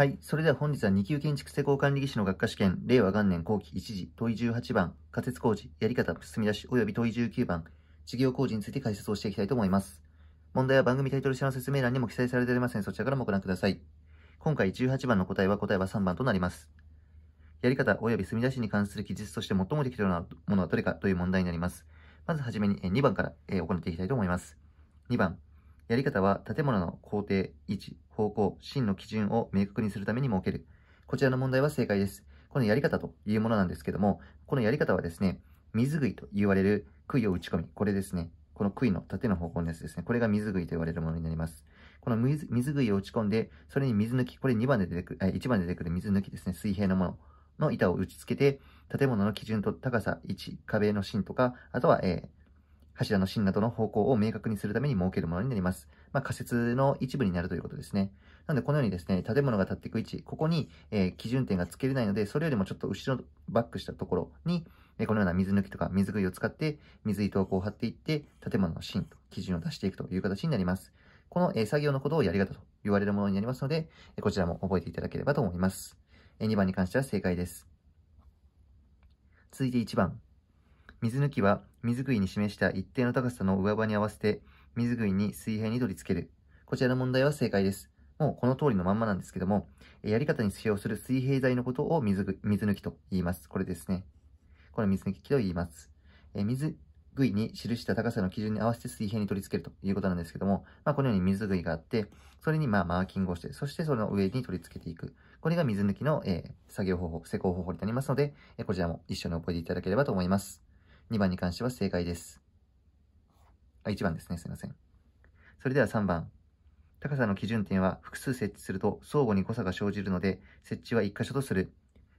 はい。それでは本日は2級建築施工管理技師の学科試験、令和元年後期1時、問い18番、仮設工事、やり方、進み出し、及び問い19番、事業工事について解説をしていきたいと思います。問題は番組タイトル下の説明欄にも記載されておりますので、そちらからもご覧ください。今回18番の答えは答えは3番となります。やり方及び住み出しに関する記述として最も適当なものはどれかという問題になります。まずはじめに2番から行っていきたいと思います。2番、やり方は建物の工程、位置、方向、真の基準を明確にするために設ける。こちらの問題は正解です。このやり方というものなんですけども、このやり方はですね、水食いと言われる杭を打ち込み、これですね。この杭の縦の方向のやつですね。これが水食いと言われるものになります。この水食いを打ち込んで、それに水抜き、これ2番で出てくる、1番で出てくる水抜きですね。水平のものの板を打ち付けて、建物の基準と高さ、位置、壁の芯とか、あとは、えー、柱の芯などの方向を明確にするために設けるものになります。まあ、仮説の一部になるということですね。なので、このようにですね、建物が建っていく位置、ここに、えー、基準点がつけれないので、それよりもちょっと後ろバックしたところに、えー、このような水抜きとか水杭を使って、水糸をこう張っていって、建物の芯と基準を出していくという形になります。この、えー、作業のことをやり方と言われるものになりますので、えこちらも覚えていただければと思います。え2番に関しては正解です。続いて1番。水抜きは水杭に示した一定の高さの上場に合わせて水杭に水平に取り付ける。こちらの問題は正解です。もうこの通りのまんまなんですけども、やり方に使用する水平材のことを水水抜きと言います。これですね。これ水抜きと言います。え水杭に記した高さの基準に合わせて水平に取り付けるということなんですけども、まあ、このように水杭があって、それにまあマーキングをして、そしてその上に取り付けていく。これが水抜きの、えー、作業方法、施工方法になりますので、えこちらも一緒に覚えていただければと思います。2番に関しては正解です。あ、1番ですね。すいません。それでは3番。高さの基準点は複数設置すると相互に誤差が生じるので、設置は1箇所とする。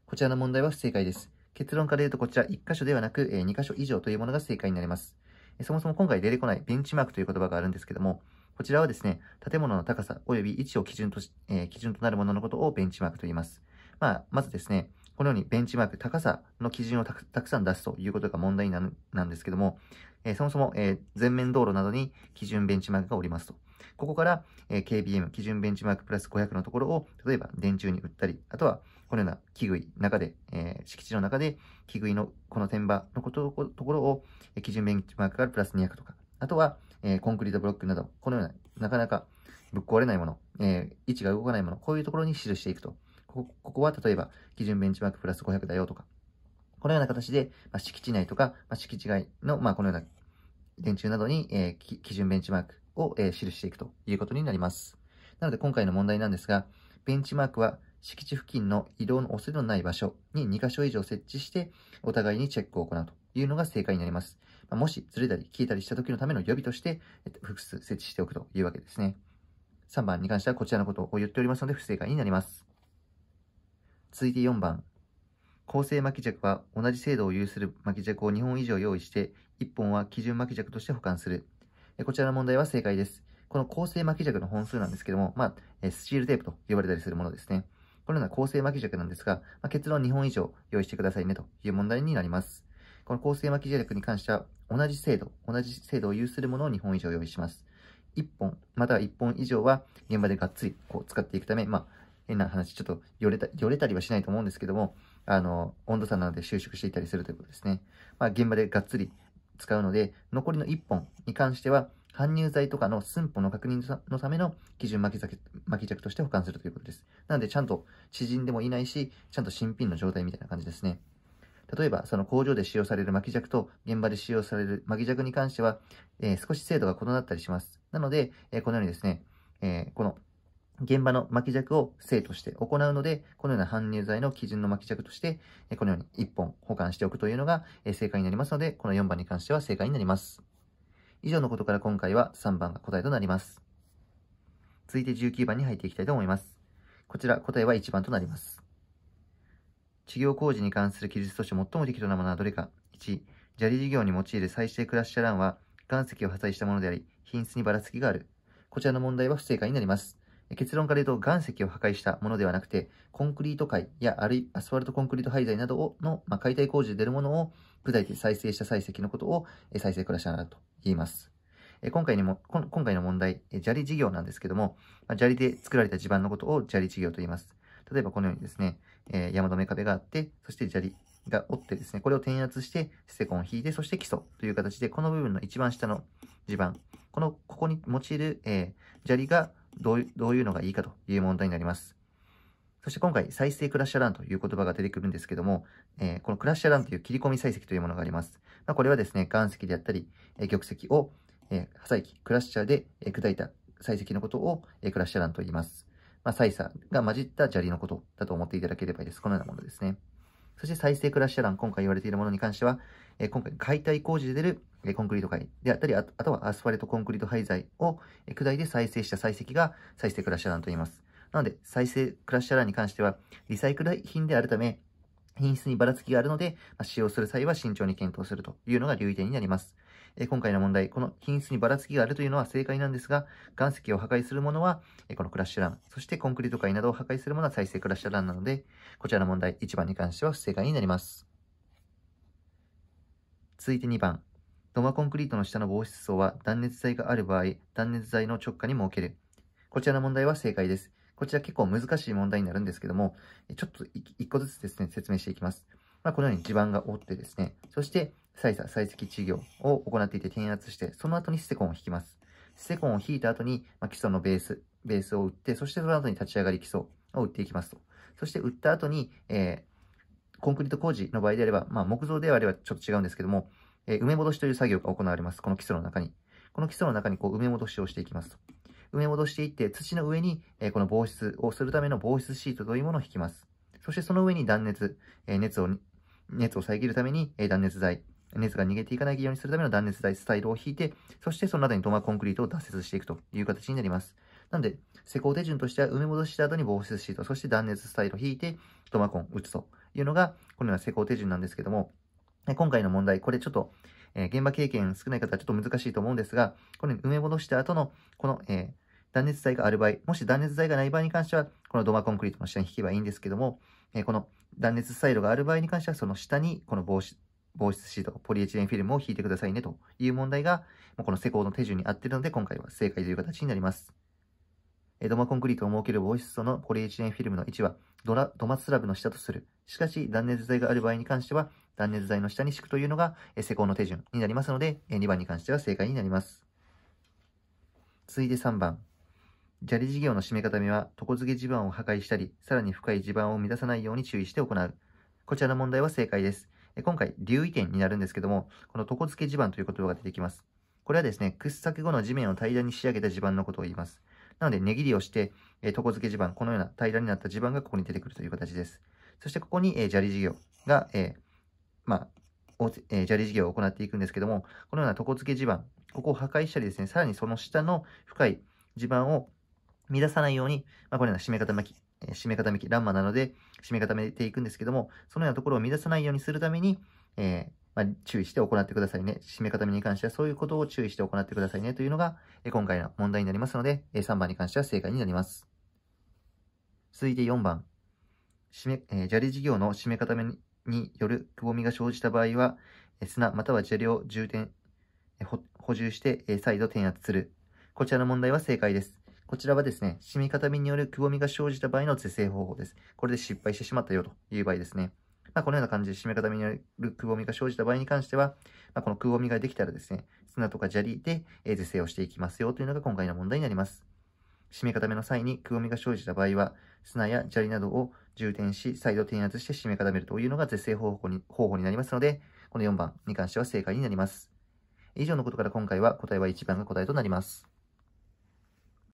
こちらの問題は不正解です。結論から言うとこちら1箇所ではなく、え2箇所以上というものが正解になります。そもそも今回出てこないベンチマークという言葉があるんですけども、こちらはですね、建物の高さ及び位置を基準とし、えー、基準となるもののことをベンチマークと言います。まあ、まずですね、このようにベンチマーク、高さの基準をたくさん出すということが問題なんですけども、えー、そもそも、えー、全面道路などに基準ベンチマークがおりますと。ここから、えー、KBM、基準ベンチマークプラス500のところを、例えば電柱に売ったり、あとはこのような木具、い、中で、え敷地の中で木食いのこの天場のことところを、え基準ベンチマークからプラス200とか、あとは、えコンクリートブロックなど、このような、なかなかぶっ壊れないもの、え位置が動かないもの、こういうところに記していくと。ここは例えば、基準ベンチマークプラス500だよとか、このような形で、まあ、敷地内とか、まあ、敷地外の、まあ、このような電柱などに、えー、基準ベンチマークを、えー、記していくということになります。なので今回の問題なんですが、ベンチマークは敷地付近の移動の恐れのない場所に2箇所以上設置して、お互いにチェックを行うというのが正解になります。まあ、もしずれたり消えたりした時のための予備として、えっと、複数設置しておくというわけですね。3番に関してはこちらのことを言っておりますので不正解になります。続いて4番。構成巻き尺は同じ精度を有する巻き尺を2本以上用意して、1本は基準巻き尺として保管する。こちらの問題は正解です。この構成巻き尺の本数なんですけども、まあ、スチールテープと呼ばれたりするものですね。このような構成巻き尺なんですが、まあ、結論2本以上用意してくださいねという問題になります。この構成巻き尺に関しては、同じ精度、同じ精度を有するものを2本以上用意します。1本、または1本以上は現場でがっつりこう使っていくため、まあ、変な話、ちょっとよれた、よれたりはしないと思うんですけども、あの、温度差なので収縮していたりするということですね。まあ、現場でがっつり使うので、残りの1本に関しては、搬入剤とかの寸法の確認のための基準巻き巻き尺として保管するということです。なので、ちゃんと縮んでもいないし、ちゃんと新品の状態みたいな感じですね。例えば、その工場で使用される巻き尺と現場で使用される巻き尺に関しては、えー、少し精度が異なったりします。なので、えー、このようにですね、えー、この現場の巻き尺を正として行うので、このような搬入剤の基準の巻き尺として、このように1本保管しておくというのが正解になりますので、この4番に関しては正解になります。以上のことから今回は3番が答えとなります。続いて19番に入っていきたいと思います。こちら答えは1番となります。治療工事に関する記述として最も適当なものはどれか。1、砂利事業に用いる再生クラッシャーランは岩石を破砕したものであり、品質にばらつきがある。こちらの問題は不正解になります。結論から言うと岩石を破壊したものではなくて、コンクリート界やあるいアスファルトコンクリート廃材などの、まあ、解体工事で出るものを砕いて再生した採石のことを再生クラッシャーだと言います。今回にも、今回の問題、砂利事業なんですけども、砂利で作られた地盤のことを砂利事業と言います。例えばこのようにですね、え山止め壁があって、そして砂利が折ってですね、これを転圧して、セコンを引いて、そして基礎という形で、この部分の一番下の地盤、この、ここに用いる、えー、砂利がどういうのがいいかという問題になります。そして今回、再生クラッシャーランという言葉が出てくるんですけども、えー、このクラッシャーランという切り込み採石というものがあります。まあ、これはですね、岩石であったり、えー、玉石を、えー、破砕機、クラッシャーで、え砕いた採石のことを、えクラッシャーランと言います。まあ、採砂が混じった砂利のことだと思っていただければいいです。このようなものですね。そして再生クラッシュ弾、今回言われているものに関しては、え今回解体工事で出る、えコンクリート灰であったり、あとはアスファルトコンクリート廃材を、え砕いて再生した採石が再生クラッシュ弾と言います。なので、再生クラッシュ弾に関しては、リサイクル品であるため、品質にばらつきがあるので、ま使用する際は慎重に検討するというのが留意点になります。え今回の問題、この品質にばらつきがあるというのは正解なんですが、岩石を破壊するものは、えこのクラッシュラン、そしてコンクリート界などを破壊するものは再生クラッシュランなので、こちらの問題1番に関しては不正解になります。続いて2番。土間コンクリートの下の防湿層は断熱材がある場合、断熱材の直下に設ける。こちらの問題は正解です。こちら結構難しい問題になるんですけども、ちょっと1個ずつですね、説明していきます。まあ、このように地盤が覆ってですね、そして、採査、採石事業を行っていて転圧して、その後にステコンを引きます。ステコンを引いた後に、まあ、基礎のベース、ベースを打って、そしてその後に立ち上がり基礎を打っていきますと。そして打った後に、えー、コンクリート工事の場合であれば、まあ、木造であればちょっと違うんですけども、えー、埋め戻しという作業が行われます。この基礎の中に。この基礎の中にこう埋め戻しをしていきますと。埋め戻していって、土の上に、えー、この防湿をするための防湿シートというものを引きます。そしてその上に断熱、え熱を熱を遮るために、え断熱材、熱が逃げていかないようにするための断熱材スタイルを引いて、そしてその中にトマコンクリートを脱設していくという形になります。なので、施工手順としては埋め戻した後に防水シート、そして断熱スタイルを引いて、トマコン打つというのが、このような施工手順なんですけども、今回の問題、これちょっと、え現場経験少ない方はちょっと難しいと思うんですが、この埋め戻した後の、この、え断熱材がある場合、もし断熱材がない場合に関しては、このドマコンクリートの下に引けばいいんですけども、えこの断熱サイドがある場合に関しては、その下にこの防止防湿シート、ポリエチレンフィルムを引いてくださいねという問題が、この施工の手順に合っているので、今回は正解という形になります。土間コンクリートを設ける防湿素のポリエチレンフィルムの位置は土間スラブの下とする。しかし、断熱材がある場合に関しては、断熱材の下に敷くというのが施工の手順になりますので、2番に関しては正解になります。続いて3番。砂利事業の締め固めは、床付け地盤を破壊したり、さらに深い地盤を乱さないように注意して行う。こちらの問題は正解です。今回、留意点になるんですけども、この床付け地盤という言葉が出てきます。これはですね、掘削後の地面を平らに仕上げた地盤のことを言います。なので、値切りをして、床付け地盤、このような平らになった地盤がここに出てくるという形です。そして、ここに砂利事業が、えー、まあ、えー、砂利事業を行っていくんですけども、このような床付け地盤、ここを破壊したりですね、さらにその下の深い地盤を乱さないように、まあ、これは締め固めき、締め固巻き、ランマなので締め固めていくんですけども、そのようなところを乱さないようにするために、えー、まあ、注意して行ってくださいね。締め固めに関してはそういうことを注意して行ってくださいねというのが、え今回の問題になりますので、え3番に関しては正解になります。続いて4番。締め、えー、砂利事業の締め固めによるくぼみが生じた場合は、え砂または砂利を充填、え補充して、え再度転圧する。こちらの問題は正解です。こちらはですね、染み固めによるくぼみが生じた場合の是正方法です。これで失敗してしまったよという場合ですね。まあ、このような感じで締め固めによるくぼみが生じた場合に関しては、まあ、このくぼみができたらですね、砂とか砂利で是正をしていきますよというのが今回の問題になります。締め固めの際にくぼみが生じた場合は、砂や砂利などを充填し、再度転圧して締め固めるというのが是正方法に方法になりますので、この4番に関しては正解になります。以上のことから今回は答えは1番が答えとなります。